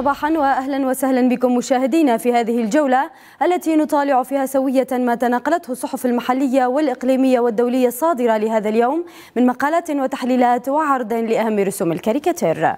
صباحا واهلا وسهلا بكم مشاهدينا في هذه الجوله التي نطالع فيها سويه ما تناقلته الصحف المحليه والاقليميه والدوليه الصادره لهذا اليوم من مقالات وتحليلات وعرض لاهم رسوم الكاريكاتير.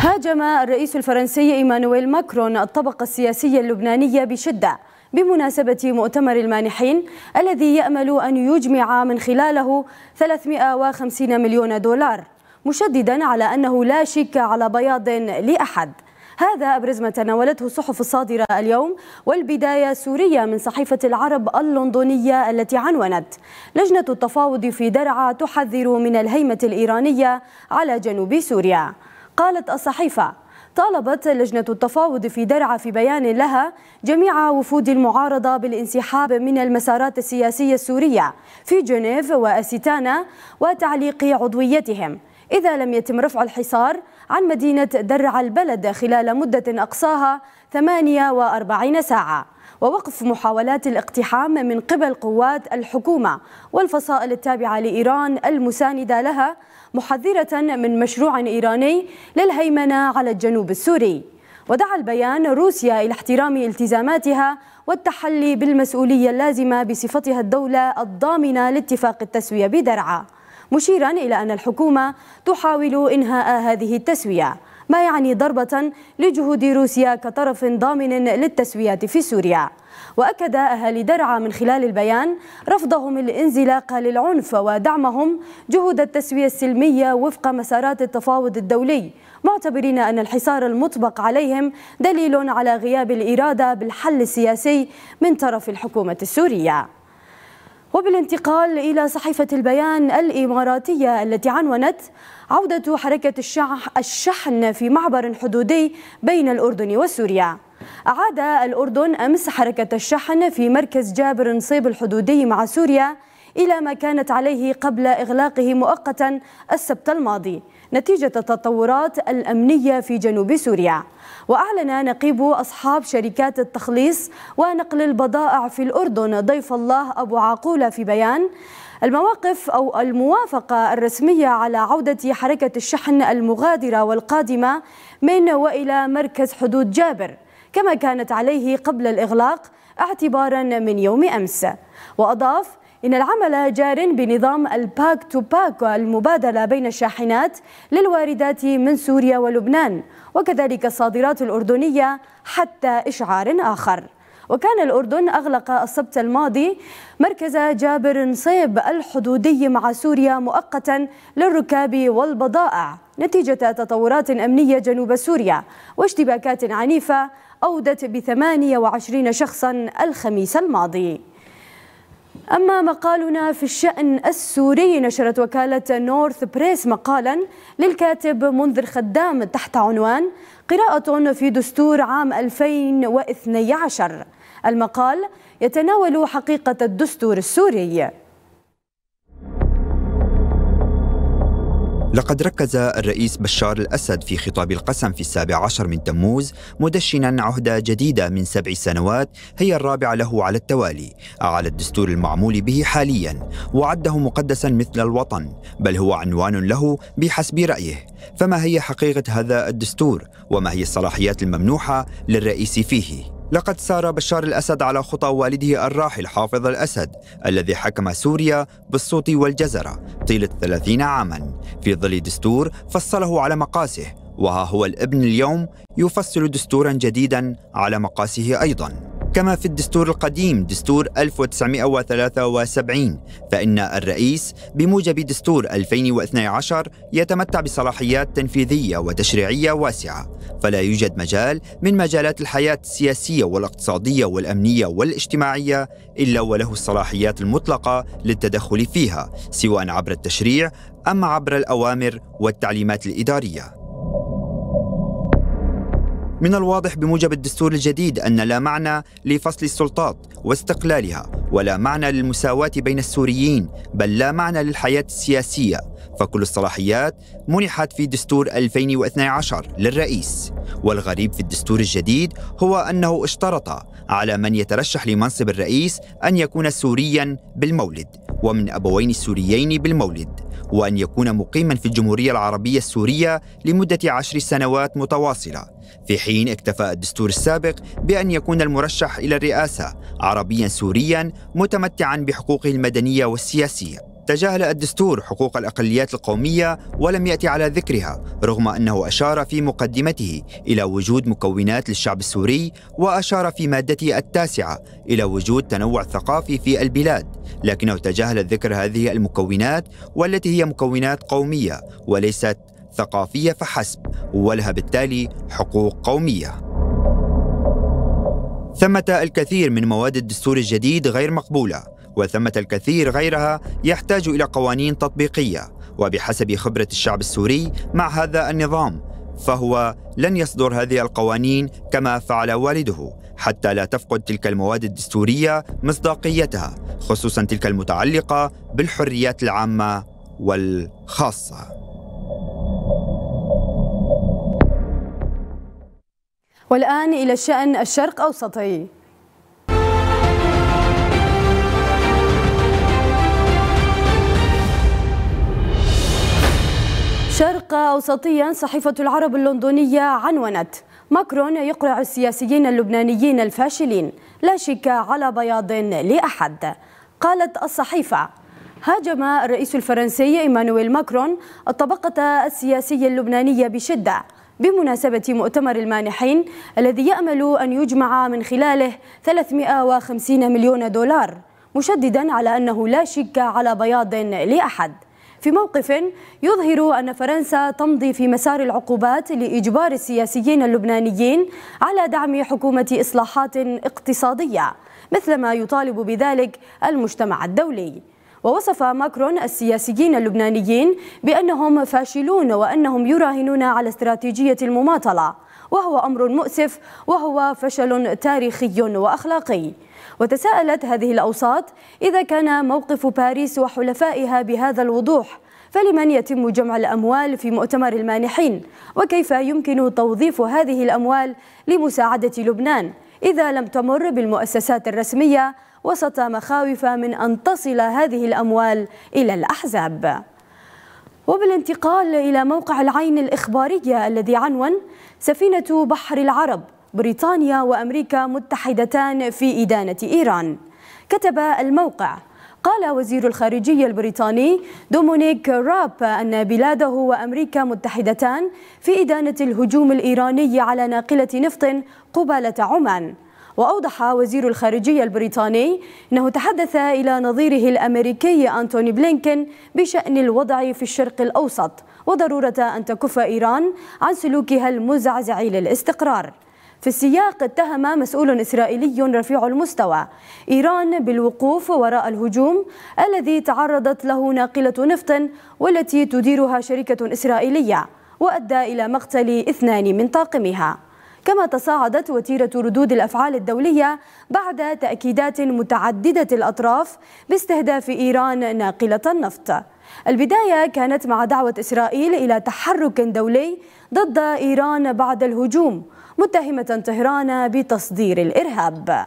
هاجم الرئيس الفرنسي ايمانويل ماكرون الطبقه السياسيه اللبنانيه بشده بمناسبة مؤتمر المانحين الذي يأمل أن يجمع من خلاله 350 مليون دولار مشددا على أنه لا شك على بياض لأحد هذا أبرز ما تناولته الصحف الصادرة اليوم والبداية سورية من صحيفة العرب اللندنية التي عنونت لجنة التفاوض في درعا تحذر من الهيمة الإيرانية على جنوب سوريا قالت الصحيفة طالبت لجنة التفاوض في درعا في بيان لها جميع وفود المعارضة بالانسحاب من المسارات السياسية السورية في جنيف وأستانا وتعليق عضويتهم إذا لم يتم رفع الحصار عن مدينة درعا البلد خلال مدة أقصاها 48 ساعة ووقف محاولات الاقتحام من قبل قوات الحكومة والفصائل التابعة لإيران المساندة لها محذرة من مشروع إيراني للهيمنة على الجنوب السوري ودعا البيان روسيا إلى احترام التزاماتها والتحلي بالمسؤولية اللازمة بصفتها الدولة الضامنة لاتفاق التسوية بدرعا مشيرا إلى أن الحكومة تحاول إنهاء هذه التسوية ما يعني ضربة لجهود روسيا كطرف ضامن للتسويات في سوريا وأكد أهالي درعا من خلال البيان رفضهم الانزلاق للعنف ودعمهم جهود التسوية السلمية وفق مسارات التفاوض الدولي معتبرين أن الحصار المطبق عليهم دليل على غياب الإرادة بالحل السياسي من طرف الحكومة السورية وبالانتقال إلى صحيفة البيان الإماراتية التي عنونت عودة حركة الشحن في معبر حدودي بين الأردن وسوريا أعاد الأردن أمس حركة الشحن في مركز جابر نصيب الحدودي مع سوريا إلى ما كانت عليه قبل إغلاقه مؤقتا السبت الماضي نتيجة التطورات الأمنية في جنوب سوريا وأعلن نقيب أصحاب شركات التخليص ونقل البضائع في الأردن ضيف الله أبو عاقولة في بيان المواقف أو الموافقة الرسمية على عودة حركة الشحن المغادرة والقادمة من وإلى مركز حدود جابر كما كانت عليه قبل الإغلاق اعتبارا من يوم أمس وأضاف إن العمل جار بنظام الباك تو باك المبادلة بين الشاحنات للواردات من سوريا ولبنان وكذلك الصادرات الأردنية حتى إشعار آخر وكان الأردن أغلق السبت الماضي مركز جابر نصيب الحدودي مع سوريا مؤقتا للركاب والبضائع نتيجة تطورات أمنية جنوب سوريا واشتباكات عنيفة أودت ب 28 شخصا الخميس الماضي أما مقالنا في الشأن السوري نشرت وكالة نورث بريس مقالا للكاتب منذر خدام تحت عنوان قراءة في دستور عام 2012 المقال يتناول حقيقة الدستور السوري لقد ركز الرئيس بشار الأسد في خطاب القسم في السابع عشر من تموز مدشنا عهدة جديدة من سبع سنوات هي الرابعة له على التوالي على الدستور المعمول به حاليا وعده مقدسا مثل الوطن بل هو عنوان له بحسب رأيه فما هي حقيقة هذا الدستور وما هي الصلاحيات الممنوحة للرئيس فيه لقد سار بشار الأسد على خطى والده الراحل حافظ الأسد الذي حكم سوريا بالصوت والجزرة طيلة 30 عاما في ظل دستور فصله على مقاسه وها هو الابن اليوم يفصل دستورا جديدا على مقاسه أيضا كما في الدستور القديم دستور 1973 فإن الرئيس بموجب دستور 2012 يتمتع بصلاحيات تنفيذية وتشريعية واسعة فلا يوجد مجال من مجالات الحياة السياسية والاقتصادية والأمنية والاجتماعية إلا وله الصلاحيات المطلقة للتدخل فيها سواء عبر التشريع أم عبر الأوامر والتعليمات الإدارية من الواضح بموجب الدستور الجديد أن لا معنى لفصل السلطات واستقلالها ولا معنى للمساواة بين السوريين بل لا معنى للحياة السياسية فكل الصلاحيات منحت في دستور 2012 للرئيس والغريب في الدستور الجديد هو أنه اشترط على من يترشح لمنصب الرئيس أن يكون سوريا بالمولد ومن أبوين سوريين بالمولد وأن يكون مقيما في الجمهورية العربية السورية لمدة عشر سنوات متواصلة في حين اكتفى الدستور السابق بأن يكون المرشح إلى الرئاسة عربيا سوريا متمتعا بحقوقه المدنية والسياسية تجاهل الدستور حقوق الاقليات القوميه ولم ياتي على ذكرها رغم انه اشار في مقدمته الى وجود مكونات للشعب السوري واشار في مادته التاسعه الى وجود تنوع ثقافي في البلاد لكنه تجاهل ذكر هذه المكونات والتي هي مكونات قوميه وليست ثقافيه فحسب ولها بالتالي حقوق قوميه ثمة الكثير من مواد الدستور الجديد غير مقبولة وثمة الكثير غيرها يحتاج إلى قوانين تطبيقية وبحسب خبرة الشعب السوري مع هذا النظام فهو لن يصدر هذه القوانين كما فعل والده حتى لا تفقد تلك المواد الدستورية مصداقيتها خصوصا تلك المتعلقة بالحريات العامة والخاصه والآن إلى شأن الشرق أوسطي أوسطيا صحيفة العرب اللندنية عنونت ماكرون يقرع السياسيين اللبنانيين الفاشلين لا شك على بياض لأحد قالت الصحيفة هاجم الرئيس الفرنسي إيمانويل ماكرون الطبقة السياسية اللبنانية بشدة بمناسبة مؤتمر المانحين الذي يأمل أن يجمع من خلاله 350 مليون دولار مشددا على أنه لا شك على بياض لأحد في موقف يظهر أن فرنسا تمضي في مسار العقوبات لإجبار السياسيين اللبنانيين على دعم حكومة إصلاحات اقتصادية مثلما يطالب بذلك المجتمع الدولي ووصف ماكرون السياسيين اللبنانيين بأنهم فاشلون وأنهم يراهنون على استراتيجية المماطلة وهو أمر مؤسف وهو فشل تاريخي وأخلاقي وتساءلت هذه الأوساط إذا كان موقف باريس وحلفائها بهذا الوضوح فلمن يتم جمع الأموال في مؤتمر المانحين وكيف يمكن توظيف هذه الأموال لمساعدة لبنان إذا لم تمر بالمؤسسات الرسمية وسط مخاوف من أن تصل هذه الأموال إلى الأحزاب وبالانتقال إلى موقع العين الإخبارية الذي عنون سفينة بحر العرب بريطانيا وأمريكا متحدتان في إدانة إيران كتب الموقع قال وزير الخارجية البريطاني دومونيك راب أن بلاده وأمريكا متحدتان في إدانة الهجوم الإيراني على ناقلة نفط قبالة عمان وأوضح وزير الخارجية البريطاني أنه تحدث إلى نظيره الأمريكي أنتوني بلينكن بشأن الوضع في الشرق الأوسط وضرورة أن تكف إيران عن سلوكها المزعزع للاستقرار في السياق اتهم مسؤول إسرائيلي رفيع المستوى إيران بالوقوف وراء الهجوم الذي تعرضت له ناقلة نفط والتي تديرها شركة إسرائيلية وأدى إلى مقتل اثنان من طاقمها كما تصاعدت وتيرة ردود الأفعال الدولية بعد تأكيدات متعددة الأطراف باستهداف إيران ناقلة النفط البداية كانت مع دعوة إسرائيل إلى تحرك دولي ضد إيران بعد الهجوم متهمة طهران بتصدير الإرهاب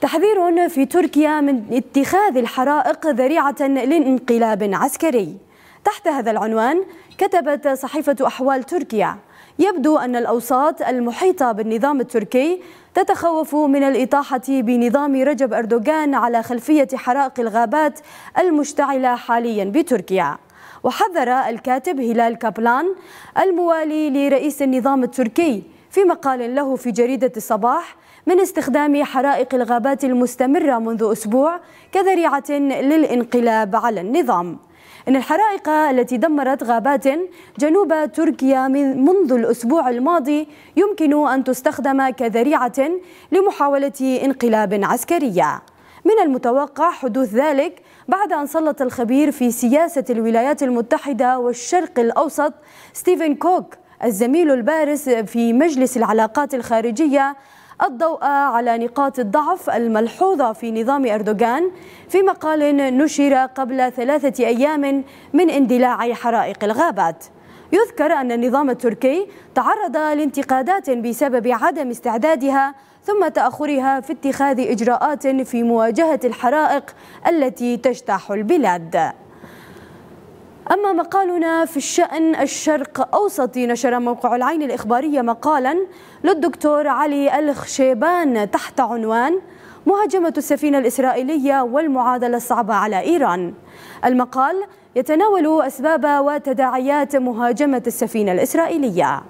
تحذير في تركيا من اتخاذ الحرائق ذريعة لانقلاب عسكري تحت هذا العنوان كتبت صحيفة أحوال تركيا يبدو أن الأوساط المحيطة بالنظام التركي تتخوف من الإطاحة بنظام رجب أردوغان على خلفية حرائق الغابات المشتعلة حاليا بتركيا وحذر الكاتب هلال كابلان الموالي لرئيس النظام التركي في مقال له في جريدة الصباح من استخدام حرائق الغابات المستمرة منذ أسبوع كذريعة للانقلاب على النظام أن الحرائق التي دمرت غابات جنوب تركيا من منذ الأسبوع الماضي يمكن أن تستخدم كذريعة لمحاولة انقلاب عسكرية من المتوقع حدوث ذلك بعد أن سلط الخبير في سياسة الولايات المتحدة والشرق الأوسط ستيفن كوك الزميل البارز في مجلس العلاقات الخارجية الضوء على نقاط الضعف الملحوظة في نظام أردوغان في مقال نشر قبل ثلاثة أيام من اندلاع حرائق الغابات يذكر أن النظام التركي تعرض لانتقادات بسبب عدم استعدادها ثم تأخرها في اتخاذ إجراءات في مواجهة الحرائق التي تجتاح البلاد أما مقالنا في الشأن الشرق أوسطي نشر موقع العين الإخبارية مقالا للدكتور علي الخشيبان تحت عنوان مهاجمة السفينة الإسرائيلية والمعادلة الصعبة على إيران المقال يتناول أسباب وتداعيات مهاجمة السفينة الإسرائيلية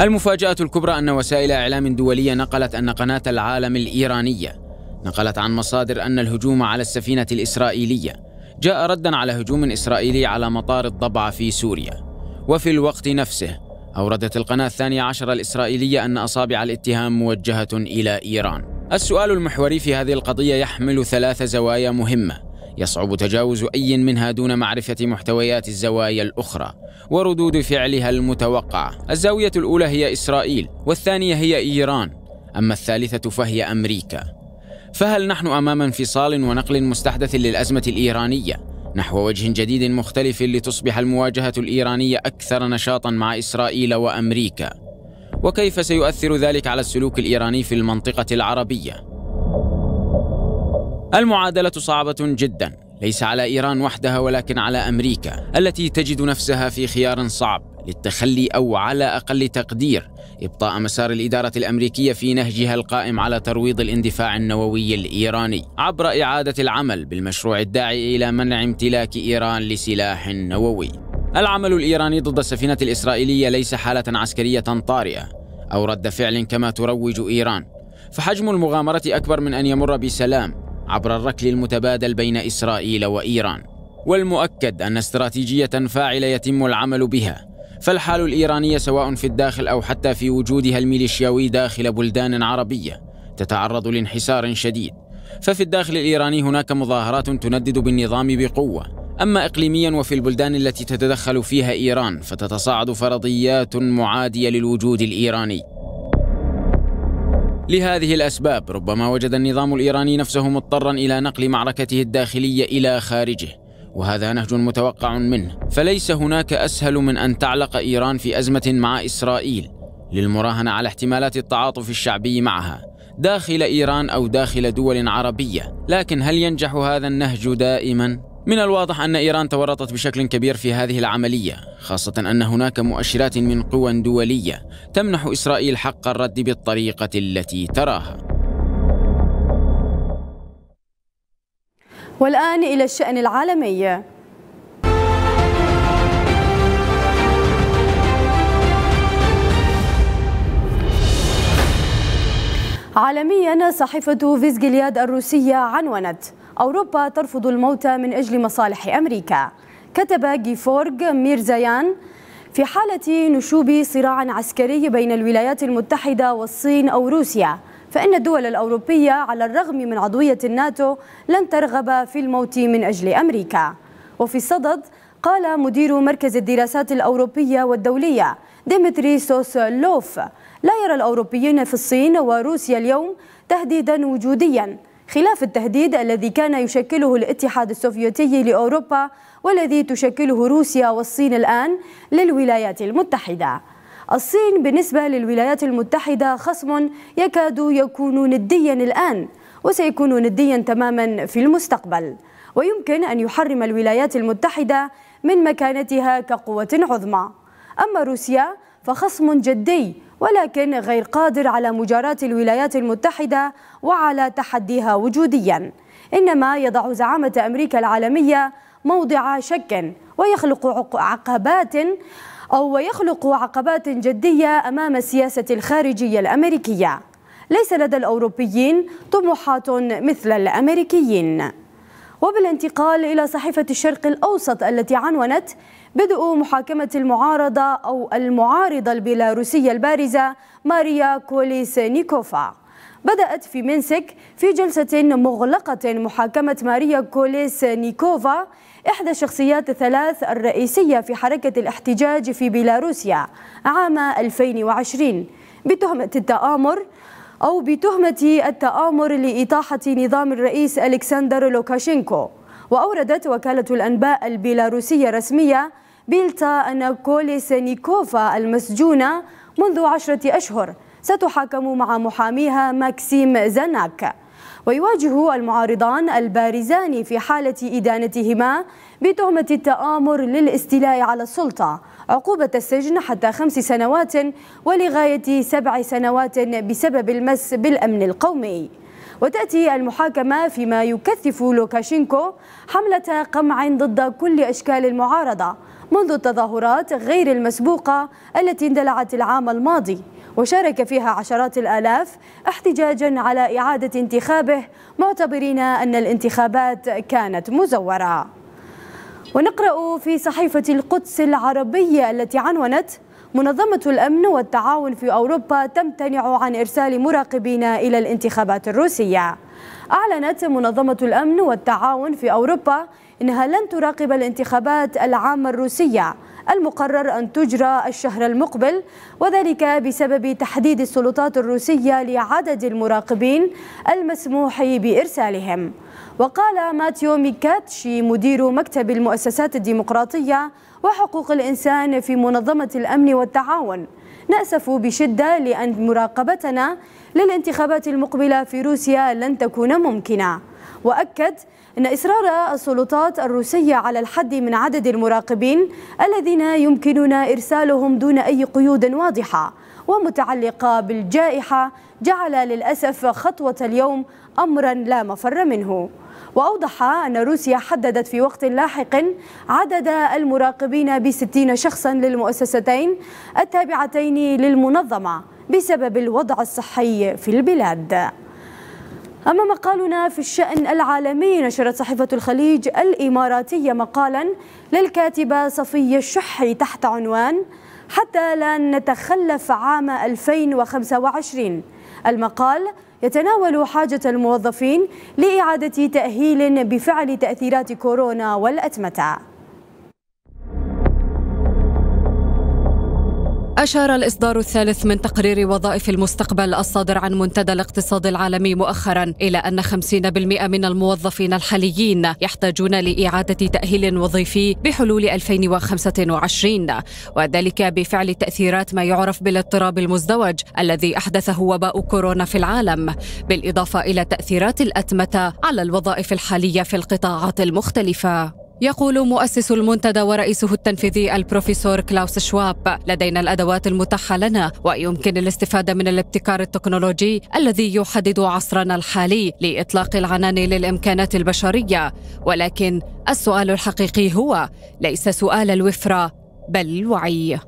المفاجأة الكبرى أن وسائل إعلام دولية نقلت أن قناة العالم الإيرانية نقلت عن مصادر أن الهجوم على السفينة الإسرائيلية جاء ردا على هجوم إسرائيلي على مطار الضبعة في سوريا وفي الوقت نفسه أوردت القناة الثانية عشر الإسرائيلية أن أصابع الاتهام موجهة إلى إيران السؤال المحوري في هذه القضية يحمل ثلاث زوايا مهمة يصعب تجاوز أي منها دون معرفة محتويات الزوايا الأخرى وردود فعلها المتوقعة. الزاوية الأولى هي إسرائيل، والثانية هي إيران، أما الثالثة فهي أمريكا. فهل نحن امام انفصال ونقل مستحدث للازمه الايرانيه نحو وجه جديد مختلف لتصبح المواجهه الايرانيه اكثر نشاطا مع اسرائيل وامريكا وكيف سيؤثر ذلك على السلوك الايراني في المنطقه العربيه المعادله صعبه جدا ليس على ايران وحدها ولكن على امريكا التي تجد نفسها في خيار صعب للتخلي او على اقل تقدير ابطاء مسار الاداره الامريكيه في نهجها القائم على ترويض الاندفاع النووي الايراني عبر اعاده العمل بالمشروع الداعي الى منع امتلاك ايران لسلاح نووي. العمل الايراني ضد السفينه الاسرائيليه ليس حاله عسكريه طارئه او رد فعل كما تروج ايران، فحجم المغامره اكبر من ان يمر بسلام عبر الركل المتبادل بين اسرائيل وايران. والمؤكد ان استراتيجيه فاعله يتم العمل بها فالحال الإيرانية سواء في الداخل أو حتى في وجودها الميليشياوي داخل بلدان عربية تتعرض لانحسار شديد ففي الداخل الإيراني هناك مظاهرات تندد بالنظام بقوة أما إقليميا وفي البلدان التي تتدخل فيها إيران فتتصاعد فرضيات معادية للوجود الإيراني لهذه الأسباب ربما وجد النظام الإيراني نفسه مضطرا إلى نقل معركته الداخلية إلى خارجه وهذا نهج متوقع منه فليس هناك أسهل من أن تعلق إيران في أزمة مع إسرائيل للمراهنة على احتمالات التعاطف الشعبي معها داخل إيران أو داخل دول عربية لكن هل ينجح هذا النهج دائماً؟ من الواضح أن إيران تورطت بشكل كبير في هذه العملية خاصة أن هناك مؤشرات من قوى دولية تمنح إسرائيل حق الرد بالطريقة التي تراها والآن إلى الشأن العالمي عالميا صحيفة فيزجلياد الروسية عنونت أوروبا ترفض الموت من أجل مصالح أمريكا كتب جيفورغ ميرزيان في حالة نشوب صراع عسكري بين الولايات المتحدة والصين أو روسيا فإن الدول الأوروبية على الرغم من عضوية الناتو لن ترغب في الموت من أجل أمريكا وفي الصدد قال مدير مركز الدراسات الأوروبية والدولية ديمتري سوسلوف لا يرى الأوروبيين في الصين وروسيا اليوم تهديدا وجوديا خلاف التهديد الذي كان يشكله الاتحاد السوفيتي لأوروبا والذي تشكله روسيا والصين الآن للولايات المتحدة الصين بالنسبة للولايات المتحدة خصم يكاد يكون نديا الآن وسيكون نديا تماما في المستقبل ويمكن أن يحرم الولايات المتحدة من مكانتها كقوة عظمى أما روسيا فخصم جدي ولكن غير قادر على مجاراة الولايات المتحدة وعلى تحديها وجوديا إنما يضع زعامة أمريكا العالمية موضع شك ويخلق عقبات أو يخلق عقبات جدية أمام السياسة الخارجية الأمريكية ليس لدى الأوروبيين طموحات مثل الأمريكيين وبالانتقال إلى صحيفة الشرق الأوسط التي عنونت بدء محاكمة المعارضة أو المعارضة البيلاروسية البارزة ماريا كوليس نيكوفا بدأت في منسك في جلسة مغلقة محاكمة ماريا كوليس نيكوفا إحدى الشخصيات الثلاث الرئيسية في حركة الاحتجاج في بيلاروسيا عام 2020 بتهمة التآمر أو بتهمة التآمر لإطاحة نظام الرئيس ألكسندر لوكاشينكو وأوردت وكالة الأنباء البيلاروسية الرسمية بيلتا أن كوليسينيكوفا المسجونة منذ عشرة أشهر ستحاكم مع محاميها ماكسيم زناك ويواجه المعارضان البارزان في حالة إدانتهما بتهمة التآمر للاستيلاء على السلطة عقوبة السجن حتى خمس سنوات ولغاية سبع سنوات بسبب المس بالأمن القومي وتأتي المحاكمة فيما يكثف لوكاشينكو حملة قمع ضد كل أشكال المعارضة منذ التظاهرات غير المسبوقة التي اندلعت العام الماضي وشارك فيها عشرات الآلاف احتجاجا على إعادة انتخابه معتبرين أن الانتخابات كانت مزورة ونقرأ في صحيفة القدس العربية التي عنونت منظمة الأمن والتعاون في أوروبا تمتنع عن إرسال مراقبين إلى الانتخابات الروسية أعلنت منظمة الأمن والتعاون في أوروبا إنها لن تراقب الانتخابات العامة الروسية المقرر أن تجرى الشهر المقبل وذلك بسبب تحديد السلطات الروسية لعدد المراقبين المسموح بإرسالهم وقال ماتيو ميكاتشي مدير مكتب المؤسسات الديمقراطية وحقوق الإنسان في منظمة الأمن والتعاون نأسف بشدة لأن مراقبتنا للانتخابات المقبلة في روسيا لن تكون ممكنة وأكد إن إصرار السلطات الروسية على الحد من عدد المراقبين الذين يمكننا إرسالهم دون أي قيود واضحة ومتعلقة بالجائحة جعل للأسف خطوة اليوم أمرا لا مفر منه وأوضح أن روسيا حددت في وقت لاحق عدد المراقبين بستين شخصا للمؤسستين التابعتين للمنظمة بسبب الوضع الصحي في البلاد أما مقالنا في الشأن العالمي نشرت صحيفة الخليج الإماراتية مقالا للكاتبة صفية الشحي تحت عنوان حتى لا نتخلف عام 2025 المقال يتناول حاجة الموظفين لإعادة تأهيل بفعل تأثيرات كورونا والأتمتة أشار الإصدار الثالث من تقرير وظائف المستقبل الصادر عن منتدى الاقتصاد العالمي مؤخرا إلى أن 50% من الموظفين الحاليين يحتاجون لإعادة تأهيل وظيفي بحلول 2025 وذلك بفعل تأثيرات ما يعرف بالاضطراب المزدوج الذي أحدثه وباء كورونا في العالم بالإضافة إلى تأثيرات الأتمتة على الوظائف الحالية في القطاعات المختلفة يقول مؤسس المنتدى ورئيسه التنفيذي البروفيسور كلاوس شواب لدينا الأدوات المتاحة لنا ويمكن الاستفادة من الابتكار التكنولوجي الذي يحدد عصرنا الحالي لإطلاق العنان للإمكانات البشرية ولكن السؤال الحقيقي هو ليس سؤال الوفرة بل الوعي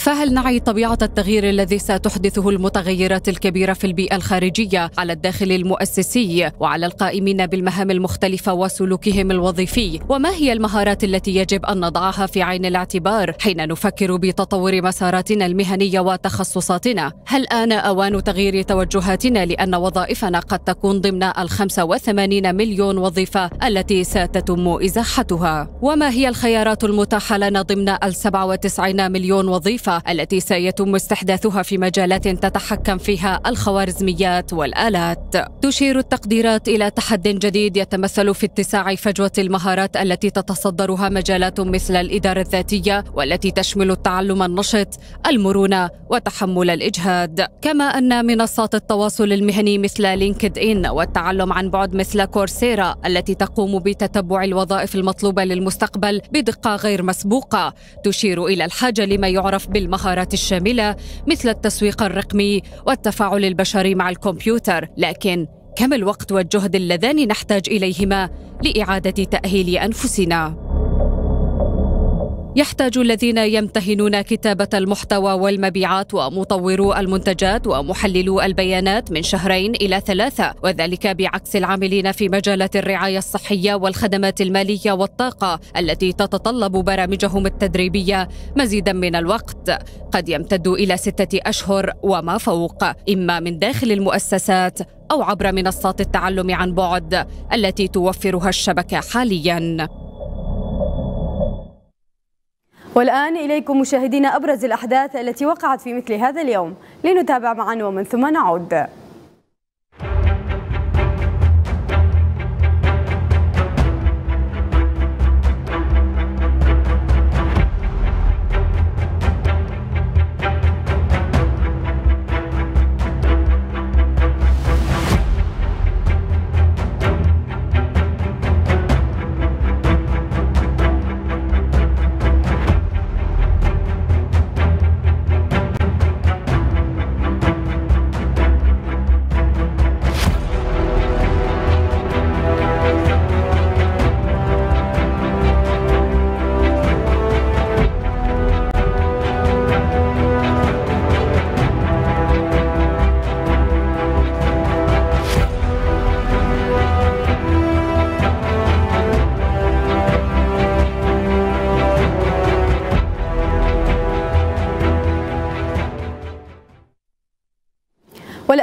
فهل نعي طبيعة التغيير الذي ستحدثه المتغيرات الكبيرة في البيئة الخارجية على الداخل المؤسسي وعلى القائمين بالمهام المختلفة وسلوكهم الوظيفي وما هي المهارات التي يجب أن نضعها في عين الاعتبار حين نفكر بتطور مساراتنا المهنية وتخصصاتنا هل آن أوان تغيير توجهاتنا لأن وظائفنا قد تكون ضمن ال 85 مليون وظيفة التي ستتم إزاحتها وما هي الخيارات المتاحة لنا ضمن ال 97 مليون وظيفة الكثيفة التي سيتم استحداثها في مجالات تتحكم فيها الخوارزميات والآلات تشير التقديرات إلى تحد جديد يتمثل في اتساع فجوة المهارات التي تتصدرها مجالات مثل الإدارة الذاتية والتي تشمل التعلم النشط المرونة وتحمل الإجهاد كما أن منصات التواصل المهني مثل لينكد إن والتعلم عن بعد مثل كورسيرا التي تقوم بتتبع الوظائف المطلوبة للمستقبل بدقة غير مسبوقة تشير إلى الحاجة لما يعرف بال بالمهارات الشامله مثل التسويق الرقمي والتفاعل البشري مع الكمبيوتر لكن كم الوقت والجهد اللذان نحتاج اليهما لاعاده تاهيل انفسنا يحتاج الذين يمتهنون كتابة المحتوى والمبيعات ومطورو المنتجات ومحللو البيانات من شهرين إلى ثلاثة وذلك بعكس العاملين في مجالات الرعاية الصحية والخدمات المالية والطاقة التي تتطلب برامجهم التدريبية مزيدا من الوقت قد يمتد إلى ستة أشهر وما فوق إما من داخل المؤسسات أو عبر منصات التعلم عن بعد التي توفرها الشبكة حالياً والآن إليكم مشاهدينا أبرز الأحداث التي وقعت في مثل هذا اليوم لنتابع معا ومن ثم نعود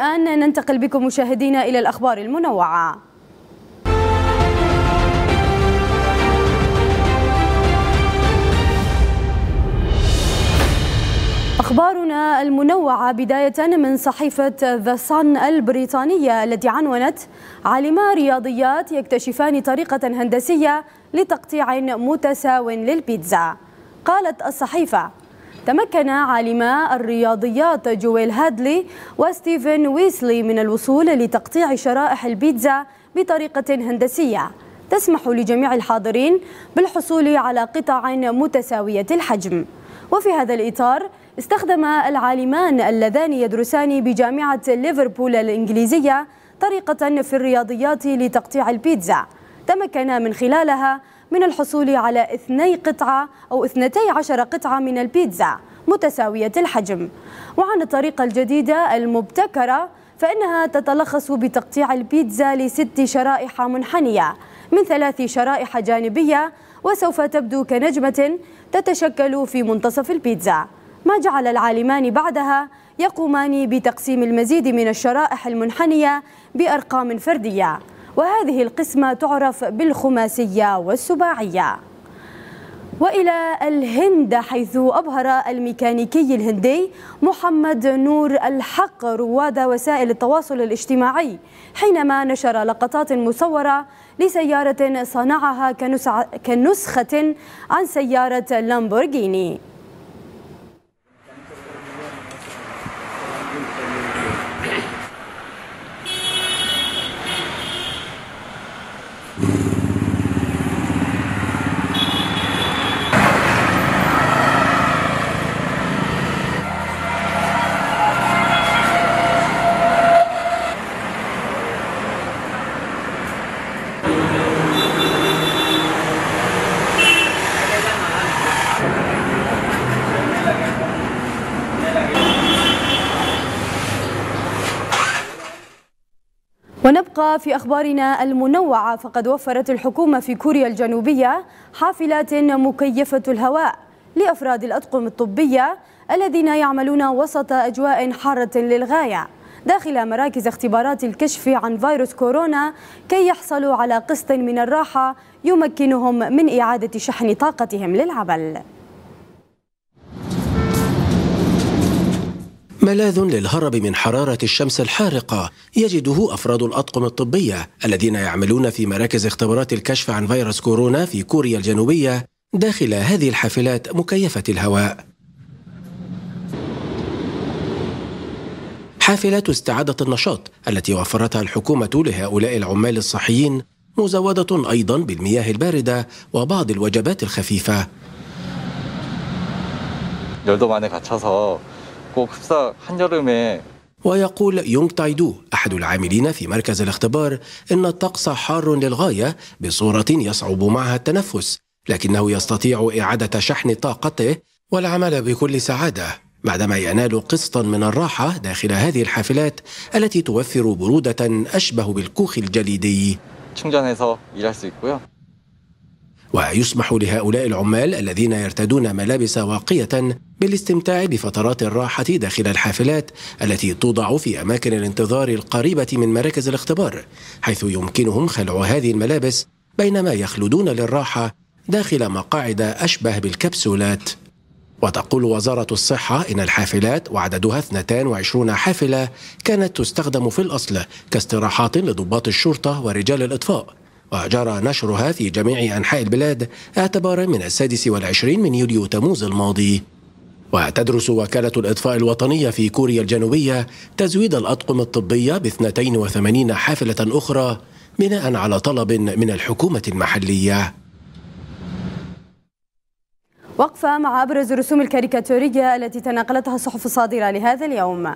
والآن ننتقل بكم مشاهدينا إلى الأخبار المنوعة أخبارنا المنوعة بداية من صحيفة ذا صن البريطانية التي عنونت عالما رياضيات يكتشفان طريقة هندسية لتقطيع متساو للبيتزا قالت الصحيفة تمكن عالما الرياضيات جويل هادلي وستيفن ويسلي من الوصول لتقطيع شرائح البيتزا بطريقة هندسية تسمح لجميع الحاضرين بالحصول على قطع متساوية الحجم وفي هذا الإطار استخدم العالمان اللذان يدرسان بجامعة ليفربول الإنجليزية طريقة في الرياضيات لتقطيع البيتزا تمكنا من خلالها من الحصول على اثني قطعة أو اثنتي عشر قطعة من البيتزا متساوية الحجم وعن الطريقة الجديدة المبتكرة فإنها تتلخص بتقطيع البيتزا لست شرائح منحنية من ثلاث شرائح جانبية وسوف تبدو كنجمة تتشكل في منتصف البيتزا ما جعل العالمان بعدها يقومان بتقسيم المزيد من الشرائح المنحنية بأرقام فردية وهذه القسمة تعرف بالخماسية والسباعية وإلى الهند حيث أبهر الميكانيكي الهندي محمد نور الحق رواد وسائل التواصل الاجتماعي حينما نشر لقطات مصورة لسيارة صنعها كنسخة عن سيارة لامبورغيني ونبقى في أخبارنا المنوعة فقد وفرت الحكومة في كوريا الجنوبية حافلات مكيفة الهواء لأفراد الأطقم الطبية الذين يعملون وسط أجواء حارة للغاية داخل مراكز اختبارات الكشف عن فيروس كورونا كي يحصلوا على قسط من الراحة يمكنهم من إعادة شحن طاقتهم للعمل ملاذ للهرب من حرارة الشمس الحارقة يجده أفراد الأطقم الطبية الذين يعملون في مراكز اختبارات الكشف عن فيروس كورونا في كوريا الجنوبية داخل هذه الحافلات مكيفة الهواء حافلات استعادة النشاط التي وفرتها الحكومة لهؤلاء العمال الصحيين مزودة أيضا بالمياه الباردة وبعض الوجبات الخفيفة 열도 많이 ويقول يونغ تايدو أحد العاملين في مركز الاختبار إن الطقس حار للغاية بصورة يصعب معها التنفس لكنه يستطيع إعادة شحن طاقته والعمل بكل سعادة بعدما ينال قسطا من الراحة داخل هذه الحافلات التي توفر برودة أشبه بالكوخ الجليدي ويسمح لهؤلاء العمال الذين يرتدون ملابس واقية بالاستمتاع بفترات الراحة داخل الحافلات التي توضع في أماكن الانتظار القريبة من مراكز الاختبار حيث يمكنهم خلع هذه الملابس بينما يخلدون للراحة داخل مقاعد أشبه بالكبسولات وتقول وزارة الصحة إن الحافلات وعددها 22 حافلة كانت تستخدم في الأصل كاستراحات لضباط الشرطة ورجال الإطفاء وجرى نشرها في جميع أنحاء البلاد اعتبارا من السادس والعشرين من يوليو تموز الماضي وتدرس وكالة الإطفاء الوطنية في كوريا الجنوبية تزويد الأطقم الطبية ب 82 حافلة أخرى بناء على طلب من الحكومة المحلية وقفة مع أبرز الرسوم الكاريكاتورية التي تناقلتها الصحف الصادرة لهذا اليوم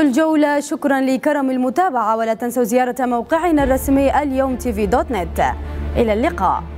الجولة شكرا لكرم المتابعة ولا تنسوا زيارة موقعنا الرسمي اليوم تيفي دوت نت إلى اللقاء